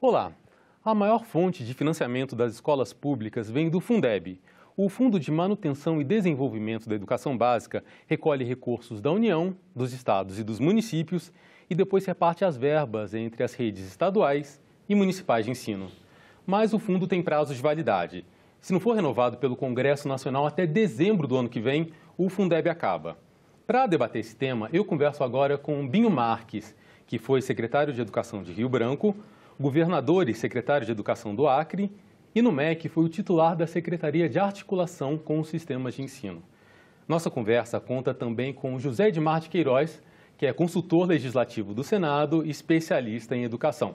Olá! A maior fonte de financiamento das escolas públicas vem do Fundeb. O Fundo de Manutenção e Desenvolvimento da Educação Básica recolhe recursos da União, dos estados e dos municípios e depois reparte as verbas entre as redes estaduais e municipais de ensino. Mas o fundo tem prazo de validade. Se não for renovado pelo Congresso Nacional até dezembro do ano que vem, o Fundeb acaba. Para debater esse tema, eu converso agora com Binho Marques, que foi secretário de Educação de Rio Branco, governador e secretário de Educação do Acre, e no MEC foi o titular da Secretaria de Articulação com os Sistemas de Ensino. Nossa conversa conta também com José Edmar de Queiroz, que é consultor legislativo do Senado e especialista em educação.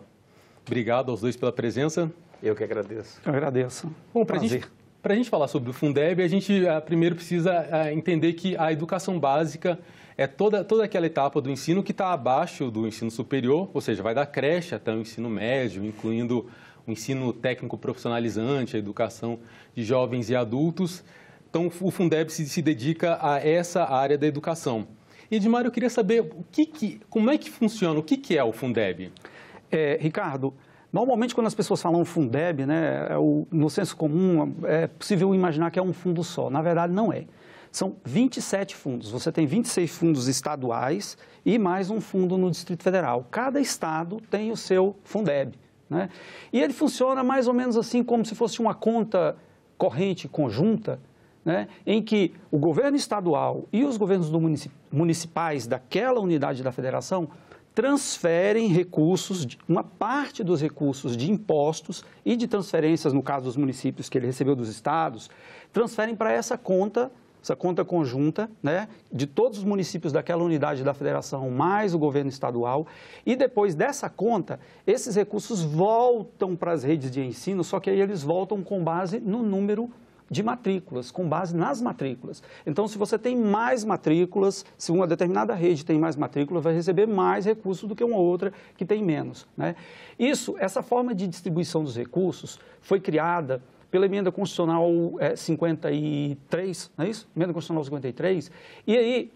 Obrigado aos dois pela presença. Eu que agradeço. Eu agradeço. Bom, pra prazer. Gente... Para a gente falar sobre o Fundeb, a gente a, ah, primeiro precisa a, ah, entender que a educação básica é toda, toda aquela etapa do ensino que está abaixo do ensino superior, ou seja, vai da creche até o ensino médio, incluindo o ensino técnico profissionalizante, a educação de jovens e adultos. Então, o Fundeb se, se dedica a essa área da educação. Edmar, eu queria saber o que, que como é que funciona, o que, que é o Fundeb? É, Ricardo, Normalmente, quando as pessoas falam Fundeb, né, é o, no senso comum, é possível imaginar que é um fundo só. Na verdade, não é. São 27 fundos. Você tem 26 fundos estaduais e mais um fundo no Distrito Federal. Cada estado tem o seu Fundeb. Né? E ele funciona mais ou menos assim, como se fosse uma conta corrente conjunta, né, em que o governo estadual e os governos municipais daquela unidade da federação transferem recursos, uma parte dos recursos de impostos e de transferências, no caso dos municípios que ele recebeu dos estados, transferem para essa conta, essa conta conjunta, né, de todos os municípios daquela unidade da federação, mais o governo estadual, e depois dessa conta, esses recursos voltam para as redes de ensino, só que aí eles voltam com base no número de matrículas, com base nas matrículas. Então, se você tem mais matrículas, se uma determinada rede tem mais matrículas, vai receber mais recursos do que uma outra que tem menos. Né? Isso, essa forma de distribuição dos recursos foi criada pela emenda constitucional é, eh, 53, não é isso? Emenda constitucional 53. E aí,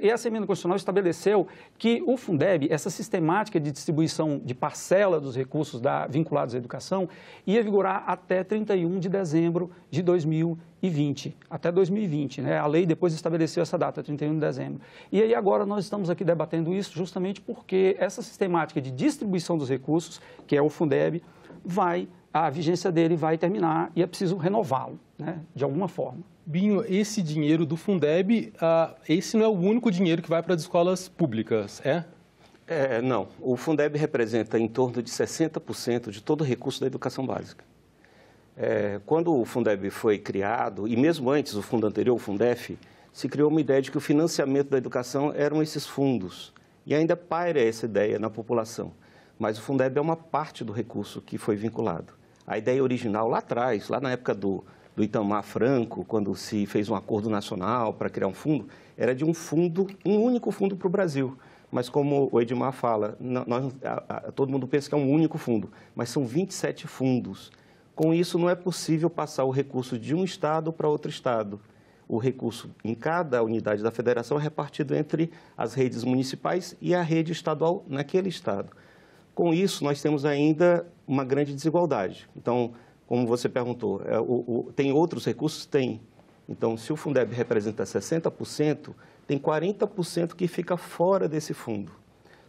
e essa emenda constitucional estabeleceu que o Fundeb, essa sistemática de distribuição de parcela dos recursos da, vinculados à educação, ia vigorar até 31 de dezembro de 2020. Até 2020, né? A lei depois estabeleceu essa data, 31 de dezembro. E aí agora nós estamos aqui debatendo isso justamente porque essa sistemática de distribuição dos recursos, que é o Fundeb, vai, a vigência dele vai terminar e é preciso renová-lo, né? De alguma forma. Binho, esse dinheiro do Fundeb, uh, esse não é o único dinheiro que vai para as escolas públicas, é? É, não. O Fundeb representa em torno de 60% de todo o recurso da educação básica. É, quando o Fundeb foi criado, e mesmo antes do fundo anterior, o Fundef, se criou uma ideia de que o financiamento da educação eram esses fundos. E ainda paira essa ideia na população. Mas o Fundeb é uma parte do recurso que foi vinculado. A ideia original lá atrás, lá na época do do Itamar Franco, quando se fez um acordo nacional para criar um fundo, era de um fundo, um único fundo para o Brasil. Mas como o Edmar fala, nós, a, a, todo mundo pensa que é um único fundo, mas são 27 fundos. Com isso, não é possível passar o recurso de um Estado para outro Estado. O recurso em cada unidade da federação é repartido entre as redes municipais e a rede estadual naquele Estado. Com isso, nós temos ainda uma grande desigualdade. Então, como você perguntou, é, o, o, tem outros recursos? Tem. Então, se o Fundeb representa 60%, tem 40% que fica fora desse fundo.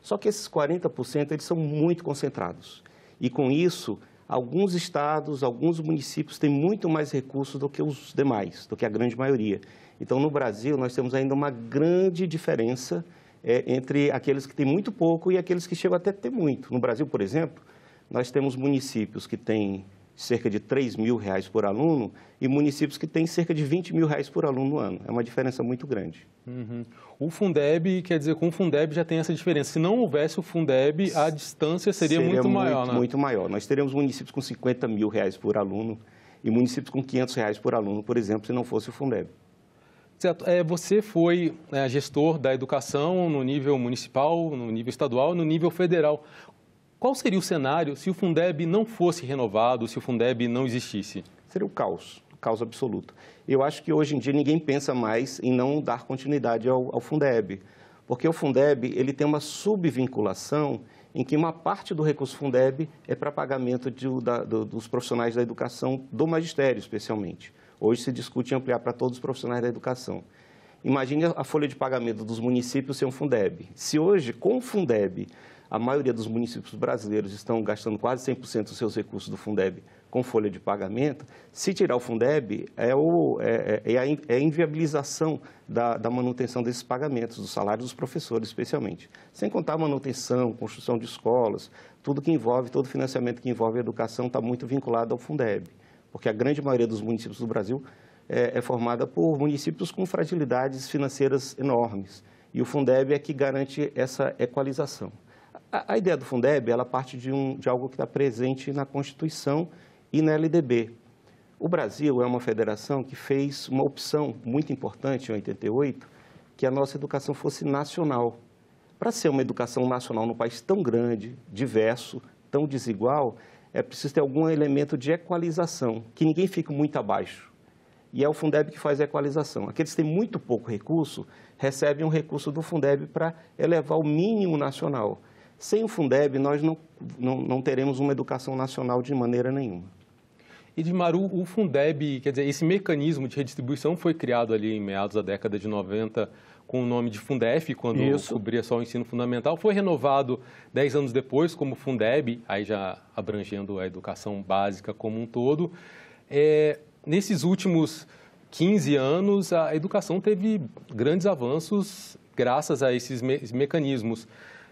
Só que esses 40% eles são muito concentrados. E com isso, alguns estados, alguns municípios têm muito mais recursos do que os demais, do que a grande maioria. Então, no Brasil, nós temos ainda uma grande diferença é, entre aqueles que têm muito pouco e aqueles que chegam até a ter muito. No Brasil, por exemplo, nós temos municípios que têm cerca de 3 mil reais por aluno, e municípios que têm cerca de 20 mil reais por aluno no ano. É uma diferença muito grande. Uhum. O Fundeb, quer dizer, com o Fundeb já tem essa diferença. Se não houvesse o Fundeb, a distância seria, seria muito, muito maior, né? Muito maior. Nós teríamos municípios com 50 mil reais por aluno e municípios com 500 reais por aluno, por exemplo, se não fosse o Fundeb. Certo. É, você foi né, gestor da educação no nível municipal, no nível estadual, no nível federal. Qual seria o cenário se o Fundeb não fosse renovado, se o Fundeb não existisse? Seria o caos, o caos absoluto. Eu acho que hoje em dia ninguém pensa mais em não dar continuidade ao, ao Fundeb, porque o Fundeb ele tem uma subvinculação em que uma parte do recurso Fundeb é para pagamento de, da, do, dos profissionais da educação, do magistério especialmente. Hoje se discute ampliar para todos os profissionais da educação. Imagine a folha de pagamento dos municípios ser um Fundeb. Se hoje, com o Fundeb, a maioria dos municípios brasileiros estão gastando quase 100% dos seus recursos do Fundeb com folha de pagamento. Se tirar o Fundeb, é, o, é, é, é a, é a, inviabilização da, da, manutenção desses pagamentos, dos salários dos professores, especialmente. Sem contar a manutenção, construção de escolas, tudo que envolve, todo financiamento que envolve a educação está muito vinculado ao Fundeb, porque a grande maioria dos municípios do Brasil é, é formada por municípios com fragilidades financeiras enormes. E o Fundeb é que garante essa equalização. A, a ideia do Fundeb ela parte de, um, de algo que está presente na Constituição e na LDB. O Brasil é uma federação que fez uma opção muito importante em 88, que a nossa educação fosse nacional. Para ser uma educação nacional num país tão grande, diverso, tão desigual, é preciso ter algum elemento de equalização, que ninguém fique muito abaixo. E é o Fundeb que faz a equalização. Aqueles que têm muito pouco recurso recebem um recurso do Fundeb para elevar o mínimo nacional. Sem o Fundeb, nós não, não, não teremos uma educação nacional de maneira nenhuma. Edmar, o Fundeb, quer dizer, esse mecanismo de redistribuição foi criado ali em meados da década de 90 com o nome de Fundef, quando Isso. cobria só o ensino fundamental. Foi renovado 10 anos depois como Fundeb, aí já abrangendo a educação básica como um todo. É, nesses últimos 15 anos, a educação teve grandes avanços graças a esses, me esses mecanismos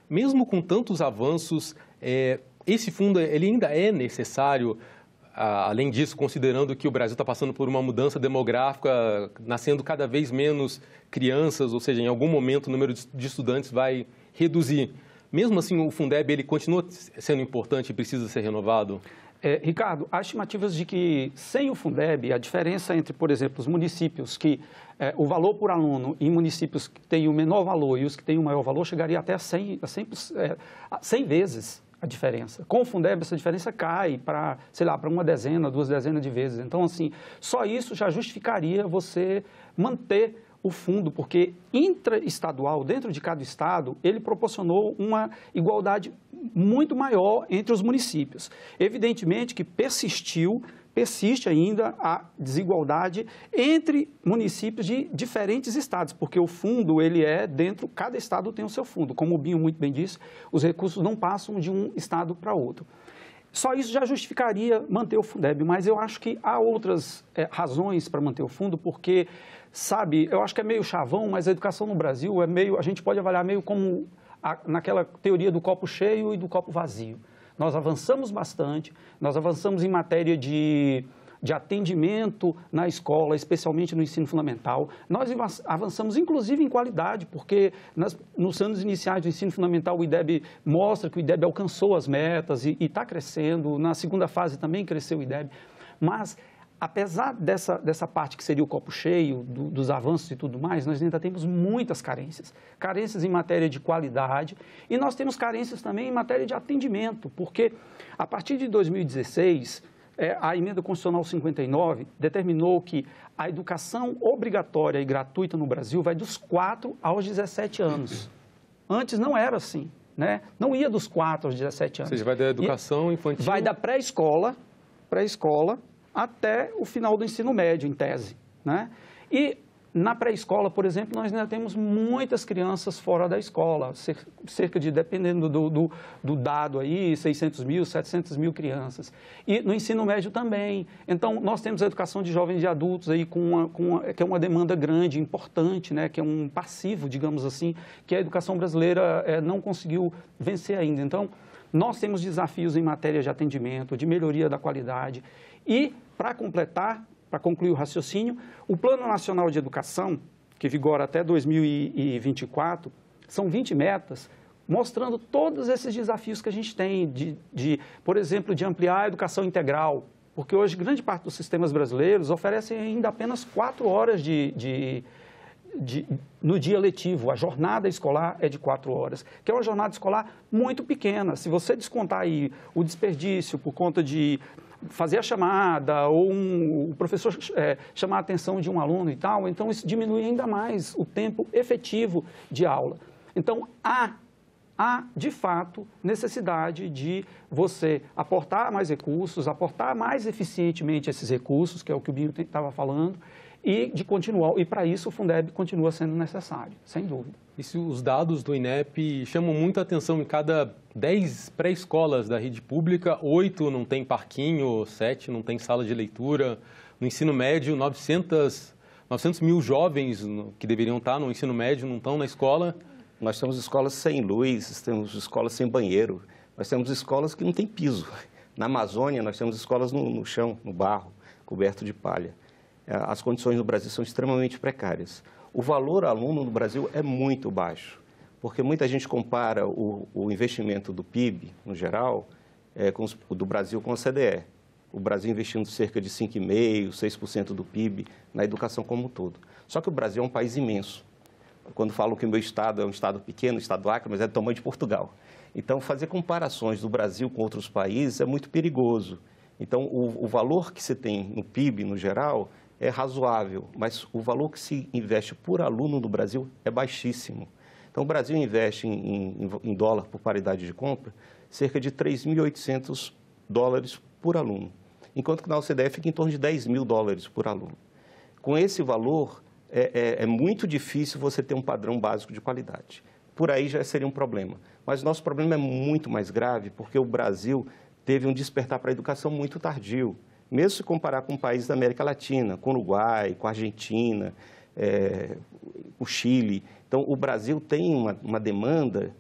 mesmo com tantos avanços, é, esse fundo ele ainda é necessário além disso, considerando que o Brasil está passando por uma mudança demográfica, nascendo cada vez menos crianças, ou seja, em algum momento o número de estudantes vai reduzir. Mesmo assim, o Fundeb ele continua sendo importante e precisa ser renovado? É, Ricardo, há estimativas de que sem o Fundeb, a diferença entre, por exemplo, os municípios que é, o valor por aluno em municípios que têm o menor valor e os que têm o maior valor chegaria até 100, 100, 100 vezes a diferença. Com o Fundeb, essa diferença cai para, sei lá, para uma dezena, duas dezenas de vezes. Então, assim, só isso já justificaria você manter o fundo, porque intraestadual, dentro de cada estado, ele proporcionou uma igualdade muito maior entre os municípios. Evidentemente que persistiu persiste ainda a desigualdade entre municípios de diferentes estados, porque o fundo, ele é dentro, cada estado tem o seu fundo. Como o Binho muito bem disse, os recursos não passam de um estado para outro. Só isso já justificaria manter o Fundeb, mas eu acho que há outras é, razões para manter o fundo, porque, sabe, eu acho que é meio chavão, mas a educação no Brasil é meio, a gente pode avaliar meio como a, naquela teoria do copo cheio e do copo vazio. Nós avançamos bastante, nós avançamos em matéria de, de atendimento na escola, especialmente no ensino fundamental. Nós avançamos, inclusive, em qualidade, porque nas, nos anos iniciais do ensino fundamental, o IDEB mostra que o IDEB alcançou as metas e está crescendo. Na segunda fase também cresceu o IDEB. Mas apesar dessa, dessa parte que seria o copo cheio, do, dos avanços e tudo mais, nós ainda temos muitas carências. Carências em matéria de qualidade e nós temos carências também em matéria de atendimento, porque a partir de 2016, é, a emenda constitucional 59 determinou que a educação obrigatória e gratuita no Brasil vai dos 4 aos 17 anos. Antes não era assim. Né? Não ia dos 4 aos 17 anos. Ou seja, vai da educação e infantil. Vai da pré-escola, pré-escola, até o final do ensino médio, em tese. Né? E na pré-escola, por exemplo, nós ainda temos muitas crianças fora da escola, cerca de, dependendo do, do, do, dado aí, 600 mil, 700 mil crianças. E no ensino médio também. Então, nós temos a educação de jovens e adultos aí, com, uma, com uma, que é uma demanda grande, importante, né? que é um passivo, digamos assim, que a educação brasileira é, não conseguiu vencer ainda. Então, nós temos desafios em matéria de atendimento, de melhoria da qualidade e para completar, para concluir o raciocínio, o Plano Nacional de Educação, que vigora até 2024, são 20 metas mostrando todos esses desafios que a gente tem, de, de, por exemplo, de ampliar a educação integral, porque hoje grande parte dos sistemas brasileiros oferecem ainda apenas quatro horas de, de, de, no dia letivo. A jornada escolar é de quatro horas, que é uma jornada escolar muito pequena. Se você descontar aí o desperdício por conta de fazer a chamada ou um, o professor é, chamar a atenção de um aluno e tal, então isso diminui ainda mais o tempo efetivo de aula. Então, há, há de fato necessidade de você aportar mais recursos, aportar mais eficientemente esses recursos, que é o que o Binho estava falando, e de continuar e para isso o Fundeb continua sendo necessário, sem dúvida. E os dados do INEP chamam muita atenção em cada 10 pré-escolas da rede pública, 8 não tem parquinho, 7 não tem sala de leitura, no ensino médio 900 900 mil jovens que deveriam estar no ensino médio não estão na escola. Nós temos escolas sem luz, temos escolas sem banheiro, nós temos escolas que não têm piso. Na Amazônia, nós temos escolas no, no chão, no barro, coberto de palha. É, as condições no Brasil são extremamente precárias. O valor aluno no Brasil é muito baixo, porque muita gente compara o, o investimento do PIB, no geral, é, com, do Brasil com a CDE. O Brasil investindo cerca de 5,5%, 6% do PIB na educação como um todo. Só que o Brasil é um país imenso. Quando falo que o meu estado é um estado pequeno, o estado Acre, mas é do tamanho de Portugal. Então, fazer comparações do Brasil com outros países é muito perigoso. Então, o, o valor que se tem no PIB, no geral, é razoável, mas o valor que se investe por aluno no Brasil é baixíssimo. Então, o Brasil investe em, em, em dólar por paridade de compra cerca de 3.800 dólares por aluno, enquanto que na OCDE fica em torno de 10 mil dólares por aluno. Com esse valor, é, é, é muito difícil você ter um padrão básico de qualidade. Por aí já seria um problema. Mas nosso problema é muito mais grave, porque o Brasil teve um despertar para a educação muito tardio mesmo se comparar com países da América Latina, com o Uruguai, com a Argentina, é, o Chile. Então, o Brasil tem uma, uma demanda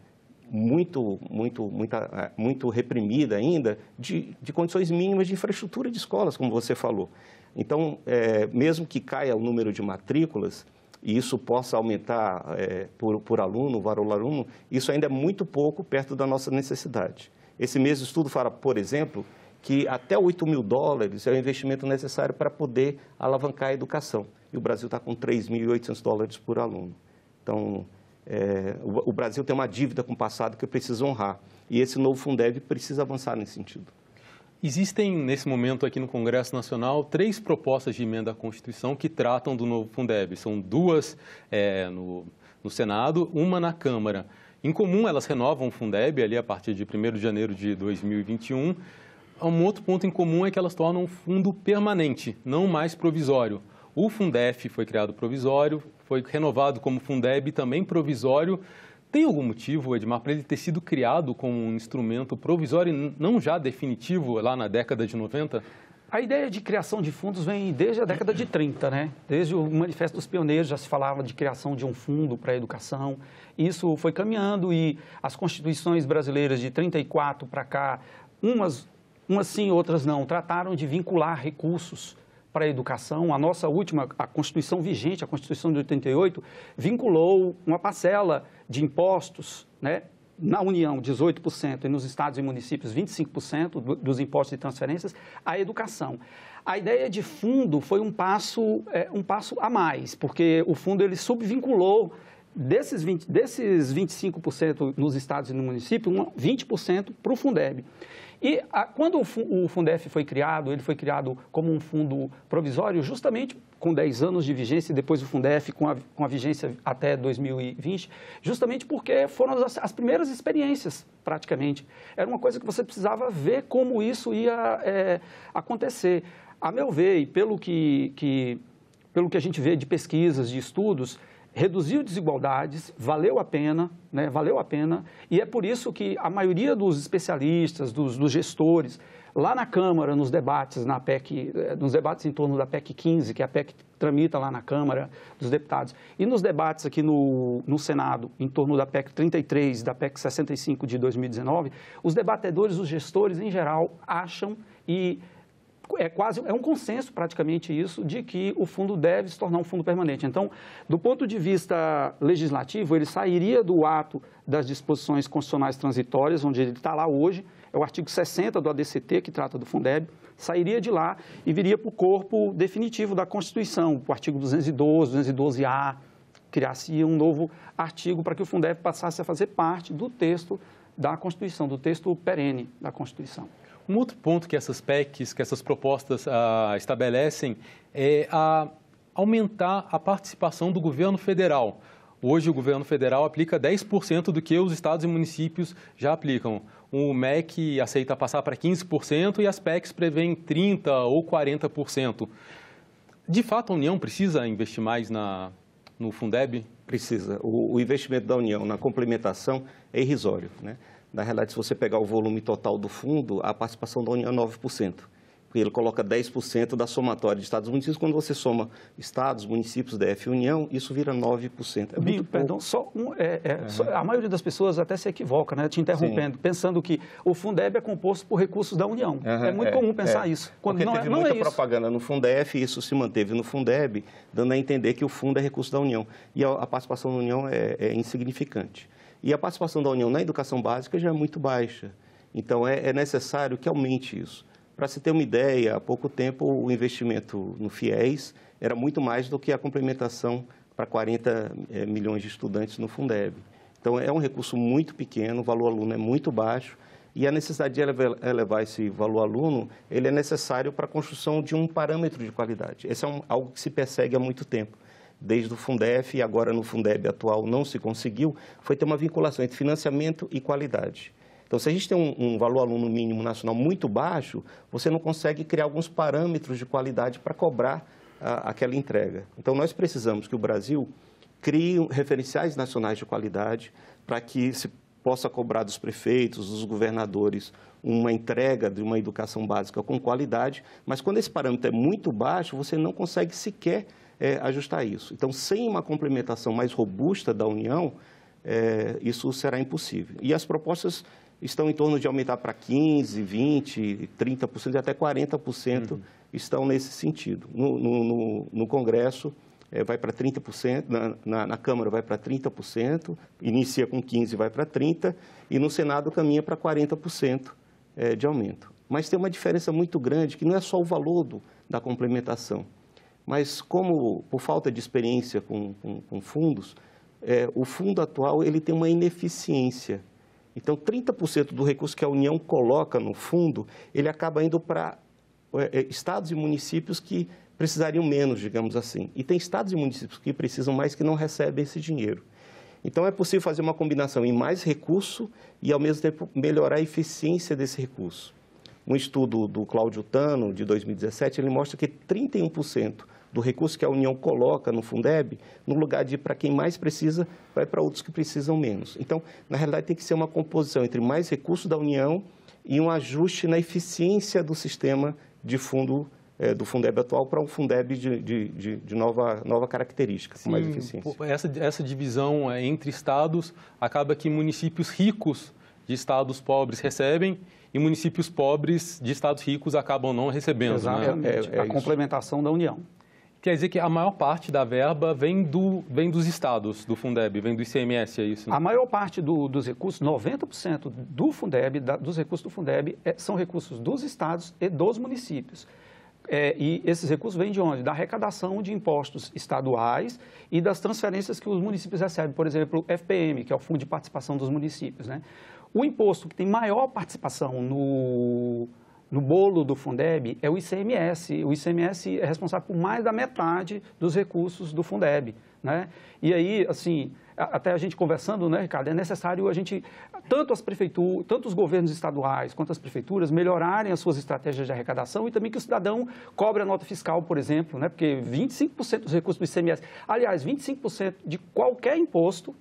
muito, muito, muita, muito reprimida ainda de, de condições mínimas de infraestrutura de escolas, como você falou. Então, é, mesmo que caia o número de matrículas, e isso possa aumentar é, por, por aluno, varou aluno, isso ainda é muito pouco perto da nossa necessidade. Esse mesmo estudo fala, por exemplo, que até 8 mil dólares é o investimento necessário para poder alavancar a educação. E o Brasil está com 3.800 dólares por aluno. Então, é, o, o, Brasil tem uma dívida com o passado que precisa honrar. E esse novo Fundeb precisa avançar nesse sentido. Existem, nesse momento, aqui no Congresso Nacional, três propostas de emenda à Constituição que tratam do novo Fundeb. São duas é, no, no Senado, uma na Câmara. Em comum, elas renovam o Fundeb ali a partir de 1 de janeiro de 2021 um outro ponto em comum é que elas tornam um fundo permanente, não mais provisório. O Fundef foi criado provisório, foi renovado como Fundeb também provisório. Tem algum motivo, Edmar, para ele ter sido criado como um instrumento provisório e não já definitivo lá na década de 90? A ideia de criação de fundos vem desde a década de 30, né? Desde o Manifesto dos Pioneiros já se falava de criação de um fundo para a educação. Isso foi caminhando e as constituições brasileiras de 34 para cá, umas Umas sim, outras não. Trataram de vincular recursos para a educação. A nossa última, a Constituição vigente, a Constituição de 88, vinculou uma parcela de impostos, né? na União 18% e nos estados e municípios 25% dos impostos e transferências à educação. A ideia de fundo foi um passo, é, um passo a mais, porque o fundo ele subvinculou desses, 20, desses 25% nos estados e no município, 20% para o Fundeb. E a, quando o, o Fundef foi criado, ele foi criado como um fundo provisório, justamente com 10 anos de vigência e depois o Fundef com a, com a vigência até 2020, justamente porque foram as, as, primeiras experiências, praticamente. Era uma coisa que você precisava ver como isso ia é, acontecer. A meu ver, e pelo que, que, pelo que a gente vê de pesquisas, de estudos, reduziu desigualdades, valeu a pena, né, valeu a pena, e é por isso que a maioria dos especialistas, dos, dos gestores, lá na Câmara, nos debates, na PEC, eh, nos debates em torno da PEC 15, que é a PEC tramita lá na Câmara dos Deputados, e nos debates aqui no, no Senado, em torno da PEC 33, da PEC 65 de 2019, os debatedores, os gestores, em geral, acham e é quase é um consenso praticamente isso de que o fundo deve se tornar um fundo permanente. Então, do ponto de vista legislativo, ele sairia do ato das disposições constitucionais transitórias, onde ele está lá hoje, é o artigo 60 do ADCT que trata do Fundeb, sairia de lá e viria para o corpo definitivo da Constituição, o artigo 212, 212A, criasse um novo artigo para que o Fundeb passasse a fazer parte do texto da Constituição, do texto perene da Constituição. Um outro ponto que essas PECs, que essas propostas ah, estabelecem é a aumentar a participação do governo federal. Hoje o governo federal aplica 10% do que os estados e municípios já aplicam. O MEC aceita passar para 15% e as PECs prevêem 30% ou 40%. De fato, a União precisa investir mais na, no Fundeb? Precisa. O, o investimento da União na complementação é irrisório. Né? Na realidade, se você pegar o volume total do fundo, a participação da União é 9%. Ele coloca 10% da somatória de estados e municípios. Quando você soma estados, municípios, DF e União, isso vira 9%. É Binho, perdão, só, um, é, é, só a maioria das pessoas até se equivoca, né? Te interrompendo, Sim. pensando que o Fundeb é composto por recursos da União. Uhum, é muito é, comum é. pensar isso. Quando Porque não é, teve é, não muita propaganda no Fundef, isso se manteve no Fundeb, dando a entender que o fundo é recurso da União. E a, a participação da União é, é insignificante. E a participação da União na educação básica já é muito baixa. Então, é, é necessário que aumente isso. Para se ter uma ideia, há pouco tempo o investimento no FIES era muito mais do que a complementação para 40 é, eh, milhões de estudantes no Fundeb. Então, é um recurso muito pequeno, o valor aluno é muito baixo, e a necessidade de elevar esse valor aluno, ele é necessário para a construção de um parâmetro de qualidade. Esse é um, algo que se persegue há muito tempo desde o Fundef e agora no Fundeb atual não se conseguiu, foi ter uma vinculação entre financiamento e qualidade. Então, se a gente tem um, um, valor aluno mínimo nacional muito baixo, você não consegue criar alguns parâmetros de qualidade para cobrar a, aquela entrega. Então, nós precisamos que o Brasil crie referenciais nacionais de qualidade para que se possa cobrar dos prefeitos, dos governadores, uma entrega de uma educação básica com qualidade, mas quando esse parâmetro é muito baixo, você não consegue sequer é, ajustar isso. Então, sem uma complementação mais robusta da União, é, isso será impossível. E as propostas estão em torno de aumentar para 15%, 20%, 30% e até 40% uhum. estão nesse sentido. No, no, no, no Congresso é, vai para 30%, na, na, na, Câmara vai para 30%, inicia com 15% vai para 30%, e no Senado caminha para 40% é, de aumento. Mas tem uma diferença muito grande, que não é só o valor do, da complementação, mas como por falta de experiência com, com, com fundos, é, o fundo atual ele tem uma ineficiência. Então, 30% do recurso que a União coloca no fundo, ele acaba indo para é, é, estados e municípios que precisariam menos, digamos assim. E tem estados e municípios que precisam mais que não recebem esse dinheiro. Então, é possível fazer uma combinação em mais recurso e, ao mesmo tempo, melhorar a eficiência desse recurso. Um estudo do Cláudio Tano, de 2017, ele mostra que 31% do recurso que a União coloca no Fundeb, no lugar de ir para quem mais precisa, vai para outros que precisam menos. Então, na realidade, tem que ser uma composição entre mais recursos da União e um ajuste na eficiência do sistema de fundo eh, do Fundeb atual para um Fundeb de, de, de, de nova, nova característica, Sim, com mais eficiência. Essa, essa divisão é, entre estados acaba que municípios ricos de estados pobres recebem e municípios pobres de estados ricos acabam não recebendo. Né? Exatamente. Né? É, é, a complementação da União. Quer dizer que a maior parte da verba vem, do, vem dos estados, do Fundeb, vem do ICMS, é isso? A maior parte do, dos recursos, 90% do Fundeb, da, dos recursos do Fundeb, é, são recursos dos estados e dos municípios. É, e esses recursos vêm de onde? Da arrecadação de impostos estaduais e das transferências que os municípios recebem, por exemplo, o FPM, que é o Fundo de Participação dos Municípios. Né? O imposto que tem maior participação no, no bolo do Fundeb é o ICMS. O ICMS é responsável por mais da metade dos recursos do Fundeb. Né? E aí, assim, até a gente conversando, né, Ricardo, é necessário a gente, tanto as prefeituras, tanto os governos estaduais quanto as prefeituras, melhorarem as suas estratégias de arrecadação e também que o cidadão cobre a nota fiscal, por exemplo, né, porque 25% dos recursos do ICMS, aliás, 25% de qualquer imposto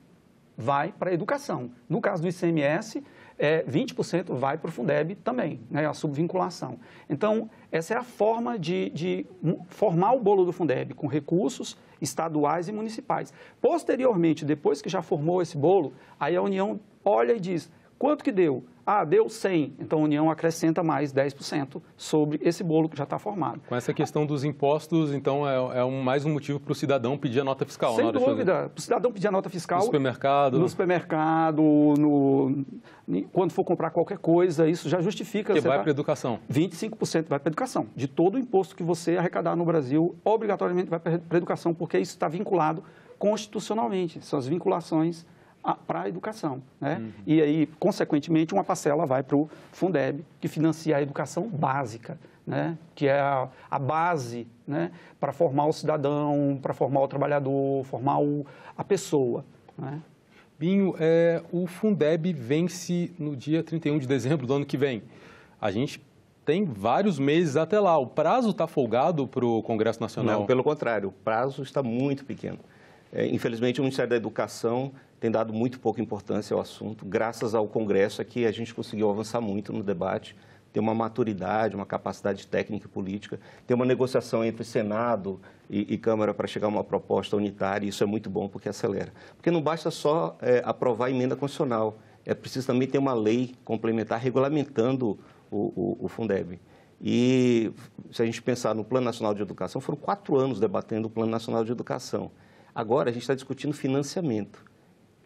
vai para a educação. No caso do ICMS, é, 20% vai para o Fundeb também, né, é a subvinculação. Então, essa é a forma de, de formar o bolo do Fundeb, com recursos estaduais e municipais. Posteriormente, depois que já formou esse bolo, aí a União olha e diz, Quanto que deu? Ah, deu 100. Então a União acrescenta mais 10% sobre esse bolo que já está formado. Com essa questão dos impostos, então é, é um, mais um motivo para o cidadão pedir a nota fiscal. Sem dúvida. O cidadão pedir a nota fiscal. No supermercado. No supermercado, no, quando for comprar qualquer coisa, isso já justifica. Que vai tá para a educação. 25% vai para a educação. De todo o imposto que você arrecadar no Brasil, obrigatoriamente vai para a educação, porque isso está vinculado constitucionalmente. São as vinculações para a educação. Né? Uhum. E aí, consequentemente, uma parcela vai para o Fundeb, que financia a educação básica, né? que é a, a base né? para formar o cidadão, para formar o trabalhador, formar o, a pessoa. Né? Binho, é, o Fundeb vence no dia 31 de dezembro do ano que vem. A gente tem vários meses até lá. O prazo está folgado para o Congresso Nacional? Não, pelo contrário, o prazo está muito pequeno. É, infelizmente, o Ministério da Educação tem dado muito pouca importância ao assunto. Graças ao Congresso aqui a gente conseguiu avançar muito no debate, tem uma maturidade, uma capacidade técnica e política, tem uma negociação entre Senado e, e Câmara para chegar a uma proposta unitária, e isso é muito bom porque acelera. Porque não basta só é, aprovar a emenda constitucional, é preciso também ter uma lei complementar regulamentando o, o, o Fundeb. E se a gente pensar no Plano Nacional de Educação, foram quatro anos debatendo o Plano Nacional de Educação. Agora a gente está discutindo financiamento.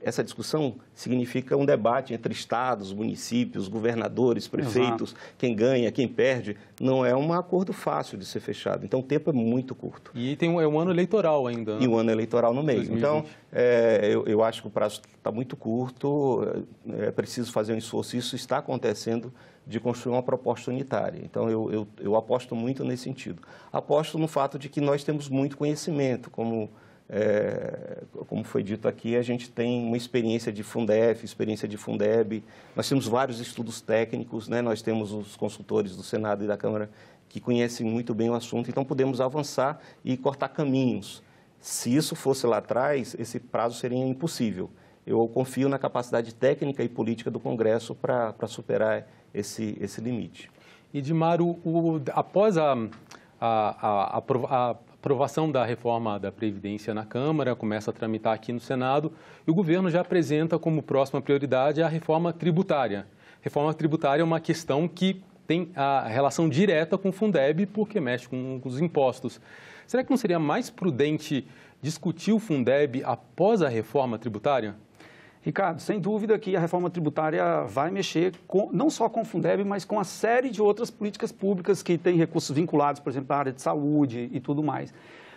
Essa discussão significa um debate entre estados, municípios, governadores, prefeitos, Exato. quem ganha, quem perde. Não é um acordo fácil de ser fechado. Então o tempo é muito curto. E tem um, é um ano eleitoral ainda. Né? E um ano eleitoral no meio. 2020. Então é, eu, eu, acho que o prazo está muito curto. É, é preciso fazer um esforço. Isso está acontecendo de construir uma proposta unitária. Então, eu, eu, eu, aposto muito nesse sentido. Aposto no fato de que nós temos muito conhecimento, como é, como foi dito aqui, a gente tem uma experiência de Fundef, experiência de Fundeb, nós temos vários estudos técnicos, né? nós temos os consultores do Senado e da Câmara que conhecem muito bem o assunto, então podemos avançar e cortar caminhos. Se isso fosse lá atrás, esse prazo seria impossível. Eu confio na capacidade técnica e política do Congresso para superar esse, esse limite. E, Dimaro, após a, a, a, a aprovação da reforma da Previdência na Câmara, começa a tramitar aqui no Senado, e o governo já apresenta como próxima prioridade a reforma tributária. Reforma tributária é uma questão que tem a relação direta com o Fundeb, porque mexe com os impostos. Será que não seria mais prudente discutir o Fundeb após a reforma tributária? Ricardo, sem dúvida que a reforma tributária vai mexer com, não só com o Fundeb, mas com a série de outras políticas públicas que têm recursos vinculados, por exemplo, à área de saúde e tudo mais.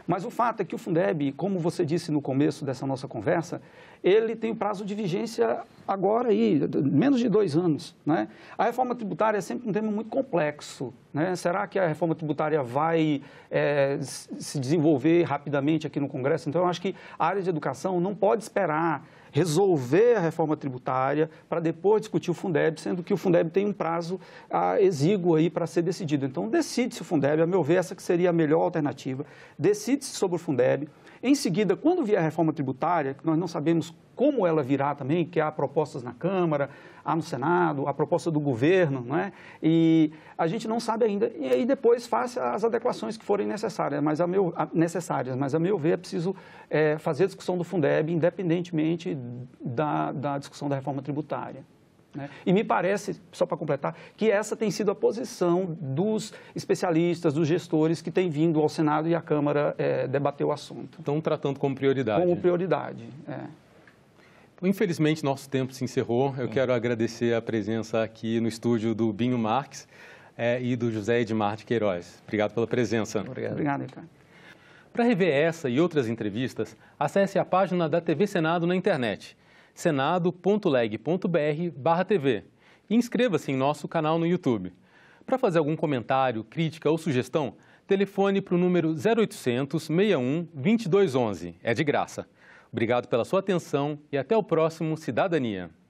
Mas o fato é que o Fundeb, como você disse no começo dessa nossa conversa, ele tem o prazo de vigência agora aí, menos de dois anos. Né? A reforma tributária é sempre um tema muito complexo. Né? Será que a reforma tributária vai é, se desenvolver rapidamente aqui no Congresso? Então, eu acho que a área de educação não pode esperar resolver a reforma tributária para depois discutir o Fundeb, sendo que o Fundeb tem um prazo ah, exíguo aí para ser decidido. Então, decide-se o Fundeb, a meu ver, essa que seria a melhor alternativa. Decide-se sobre o Fundeb em seguida, quando vier a reforma tributária, nós não sabemos como ela virá também, que há propostas na Câmara, há no Senado, a proposta do governo, não é? E a gente não sabe ainda. E aí depois faça as adequações que forem necessárias, mas a meu, a, necessárias, mas a meu ver é preciso é, fazer a discussão do Fundeb independentemente da, da discussão da reforma tributária. Né? E me parece, só para completar, que essa tem sido a posição dos especialistas, dos gestores que têm vindo ao Senado e à Câmara é, debater o assunto. Estão tratando como prioridade. Como prioridade, é. Infelizmente, nosso tempo se encerrou. Eu é. quero agradecer a presença aqui no estúdio do Binho Marques é, e do José Edmar de Queiroz. Obrigado pela presença. Obrigado. Obrigado, Ricardo. Para rever essa e outras entrevistas, acesse a página da TV Senado na internet senado.leg.br/tv e inscreva-se em nosso canal no YouTube. Para fazer algum comentário, crítica ou sugestão, telefone para o número 0800 61 2211. É de graça. Obrigado pela sua atenção e até o próximo Cidadania.